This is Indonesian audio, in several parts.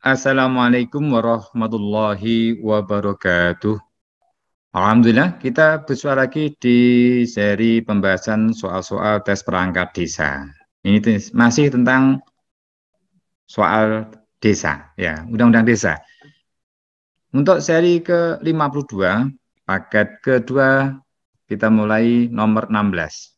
Assalamualaikum warahmatullahi wabarakatuh. Alhamdulillah kita bersuara lagi di seri pembahasan soal-soal tes perangkat desa. Ini masih tentang soal desa, ya, undang-undang desa. Untuk seri ke-52, paket kedua kita mulai nomor 16.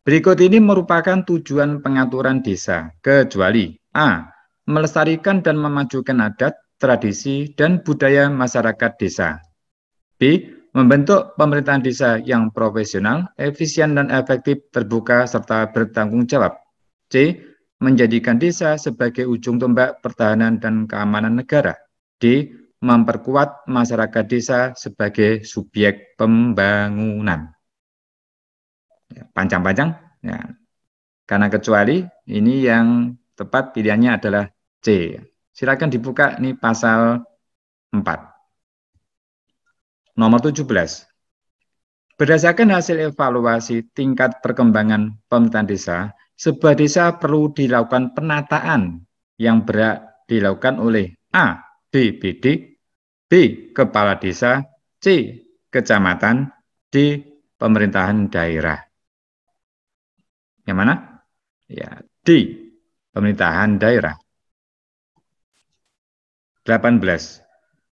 Berikut ini merupakan tujuan pengaturan desa, kecuali A melestarikan dan memajukan adat, tradisi, dan budaya masyarakat desa. B. Membentuk pemerintahan desa yang profesional, efisien dan efektif, terbuka, serta bertanggung jawab. C. Menjadikan desa sebagai ujung tombak pertahanan dan keamanan negara. D. Memperkuat masyarakat desa sebagai subjek pembangunan. Ya, panjang-panjang. Ya. Karena kecuali ini yang tepat pilihannya adalah C. Silakan dibuka nih pasal 4. Nomor 17. Berdasarkan hasil evaluasi tingkat perkembangan pemerintahan desa, sebuah desa perlu dilakukan penataan yang berat dilakukan oleh A. BPD, B. Kepala Desa, C. Kecamatan, D. Pemerintahan Daerah. Yang mana? Ya, D. Pemerintahan Daerah. 18.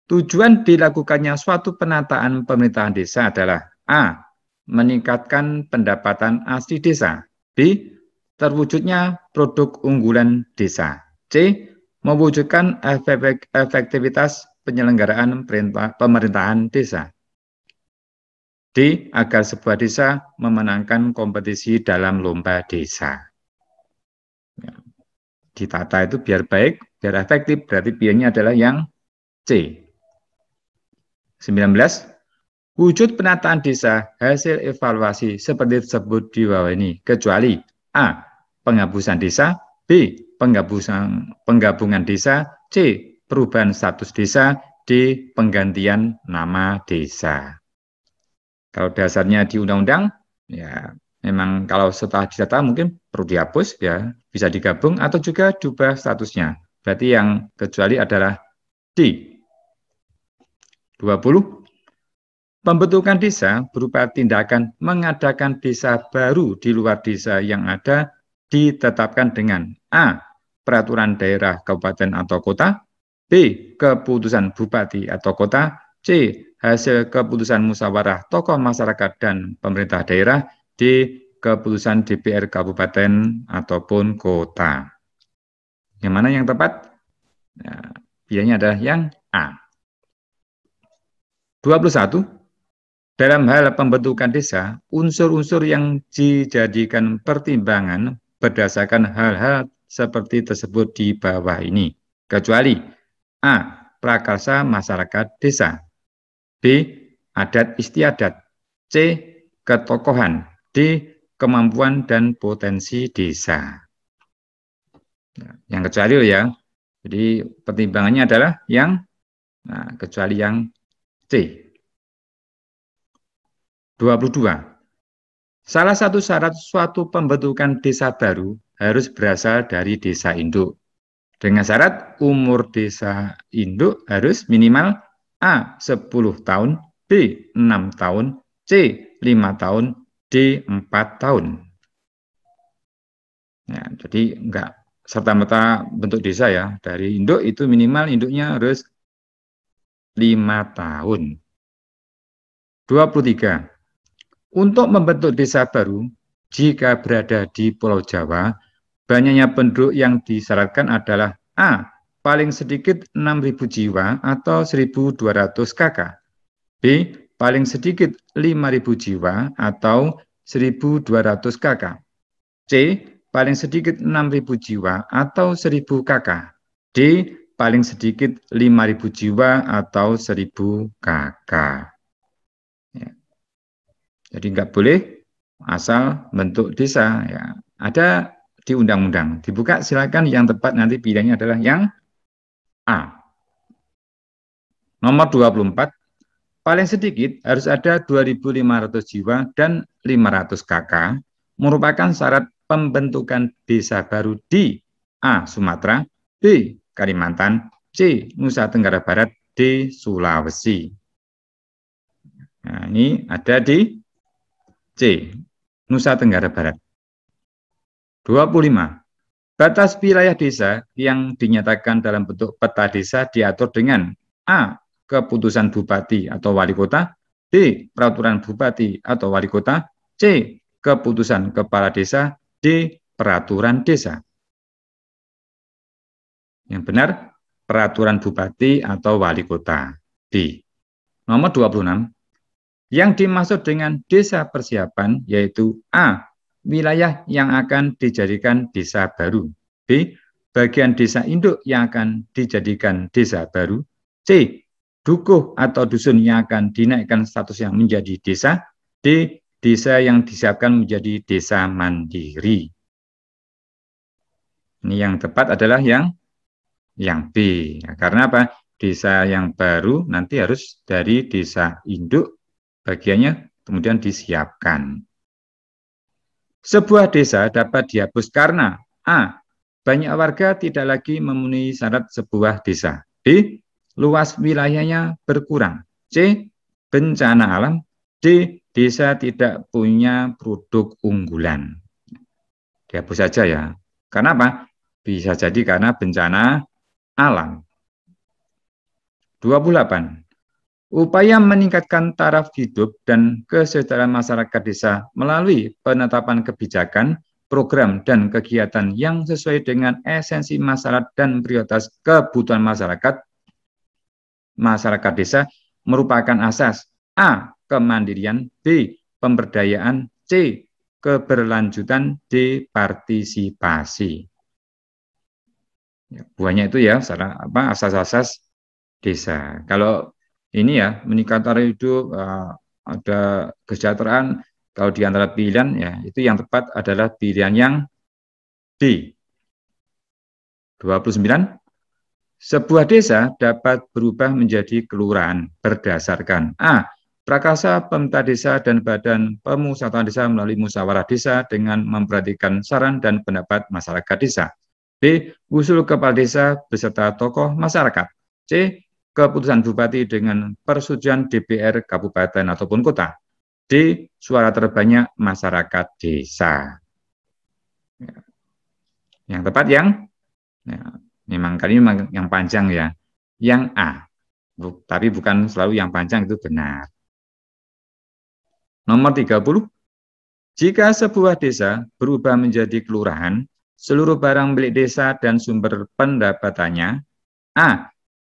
Tujuan dilakukannya suatu penataan pemerintahan desa adalah A. Meningkatkan pendapatan asli desa. B. Terwujudnya produk unggulan desa. C. Mewujudkan efektivitas penyelenggaraan pemerintahan desa. D. Agar sebuah desa memenangkan kompetisi dalam lomba desa ditata itu biar baik, biar efektif, berarti biayanya adalah yang C. 19. Wujud penataan desa hasil evaluasi seperti tersebut di bawah ini, kecuali A. Penghapusan desa, B. Penggabungan, penggabungan desa, C. Perubahan status desa, D. Penggantian nama desa. Kalau dasarnya di undang-undang, ya memang kalau setelah didata mungkin perlu dihapus ya bisa digabung atau juga diubah statusnya. Berarti yang kecuali adalah D. 20. Pembentukan desa berupa tindakan mengadakan desa baru di luar desa yang ada ditetapkan dengan A. Peraturan daerah kabupaten atau kota B. Keputusan bupati atau kota C. Hasil keputusan musyawarah tokoh masyarakat dan pemerintah daerah di keputusan DPR kabupaten ataupun kota. Yang mana yang tepat? Ya, pilihannya adalah yang A. 21. Dalam hal pembentukan desa, unsur-unsur yang dijadikan pertimbangan berdasarkan hal-hal seperti tersebut di bawah ini. Kecuali A. Prakarsa masyarakat desa B. Adat istiadat C. Ketokohan kemampuan dan potensi desa. Ya, yang kecuali ya, jadi pertimbangannya adalah yang nah, kecuali yang C. 22. Salah satu syarat suatu pembentukan desa baru harus berasal dari desa induk. Dengan syarat umur desa induk harus minimal A. 10 tahun, B. 6 tahun, C. 5 tahun, di empat tahun. Ya, jadi enggak serta-merta bentuk desa ya. Dari induk itu minimal induknya harus lima tahun. 23. Untuk membentuk desa baru, jika berada di Pulau Jawa, banyaknya penduduk yang disyaratkan adalah A. Paling sedikit 6.000 jiwa atau 1.200 kakak. B paling sedikit 5.000 jiwa atau 1.200 KK. C. Paling sedikit 6.000 jiwa atau 1.000 KK. D. Paling sedikit 5.000 jiwa atau 1.000 KK. Ya. Jadi nggak boleh asal bentuk desa. Ya. Ada di undang-undang. Dibuka silakan yang tepat nanti pilihannya adalah yang A. Nomor 24, Paling sedikit harus ada 2.500 jiwa dan 500 KK merupakan syarat pembentukan desa baru di A. Sumatera, B. Kalimantan, C. Nusa Tenggara Barat, D. Sulawesi. Nah, ini ada di C. Nusa Tenggara Barat. 25. Batas wilayah desa yang dinyatakan dalam bentuk peta desa diatur dengan A keputusan bupati atau wali kota, D. Peraturan bupati atau wali kota, C. Keputusan kepala desa, D. Peraturan desa. Yang benar, peraturan bupati atau wali kota. B. Nomor 26. Yang dimaksud dengan desa persiapan yaitu A. Wilayah yang akan dijadikan desa baru. B. Bagian desa induk yang akan dijadikan desa baru. C dukuh atau dusun yang akan dinaikkan statusnya menjadi desa D. Desa yang disiapkan menjadi desa mandiri. Ini yang tepat adalah yang yang B. Nah, karena apa? Desa yang baru nanti harus dari desa induk bagiannya kemudian disiapkan. Sebuah desa dapat dihapus karena A. Banyak warga tidak lagi memenuhi syarat sebuah desa. B luas wilayahnya berkurang. C. Bencana alam. D. Desa tidak punya produk unggulan. Dihapus saja ya. Karena apa? Bisa jadi karena bencana alam. 28. Upaya meningkatkan taraf hidup dan kesejahteraan masyarakat desa melalui penetapan kebijakan, program, dan kegiatan yang sesuai dengan esensi masyarakat dan prioritas kebutuhan masyarakat masyarakat desa merupakan asas A. Kemandirian B. Pemberdayaan C. Keberlanjutan D. Partisipasi ya, buahnya itu ya secara asas-asas desa. Kalau ini ya meningkat taraf hidup eh, ada kesejahteraan kalau di antara pilihan ya itu yang tepat adalah pilihan yang D. 29 sebuah desa dapat berubah menjadi kelurahan berdasarkan A. Prakasa pemerintah desa dan badan pemusatan desa melalui musyawarah desa dengan memperhatikan saran dan pendapat masyarakat desa. B. Usul kepala desa beserta tokoh masyarakat. C. Keputusan bupati dengan persetujuan DPR kabupaten ataupun kota. D. Suara terbanyak masyarakat desa. Ya. Yang tepat yang ya, memang kali memang yang panjang ya, yang A. Bu, tapi bukan selalu yang panjang itu benar. Nomor 30. Jika sebuah desa berubah menjadi kelurahan, seluruh barang milik desa dan sumber pendapatannya A.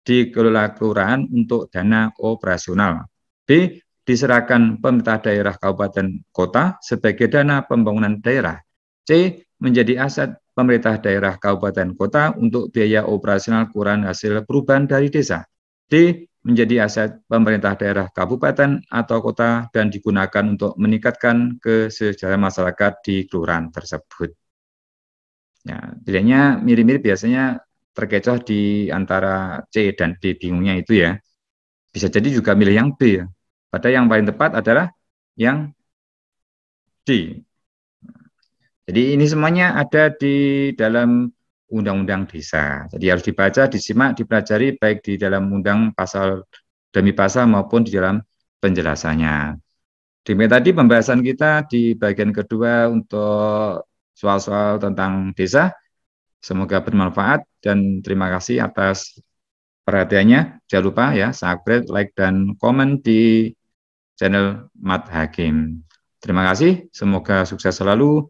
Dikelola kelurahan untuk dana operasional. B. Diserahkan pemerintah daerah kabupaten kota sebagai dana pembangunan daerah. C. Menjadi aset pemerintah daerah kabupaten kota untuk biaya operasional kurang hasil perubahan dari desa. D. Menjadi aset pemerintah daerah kabupaten atau kota dan digunakan untuk meningkatkan kesejahteraan masyarakat di kelurahan tersebut. Ya, pilihannya mirip-mirip biasanya terkecoh di antara C dan D bingungnya itu ya. Bisa jadi juga milih yang B ya. Padahal yang paling tepat adalah yang D. Jadi ini semuanya ada di dalam undang-undang desa. Jadi harus dibaca, disimak, dipelajari baik di dalam undang pasal demi pasal maupun di dalam penjelasannya. Demikian tadi pembahasan kita di bagian kedua untuk soal-soal tentang desa. Semoga bermanfaat dan terima kasih atas perhatiannya. Jangan lupa ya, subscribe, like, dan komen di channel Mat Hakim. Terima kasih, semoga sukses selalu.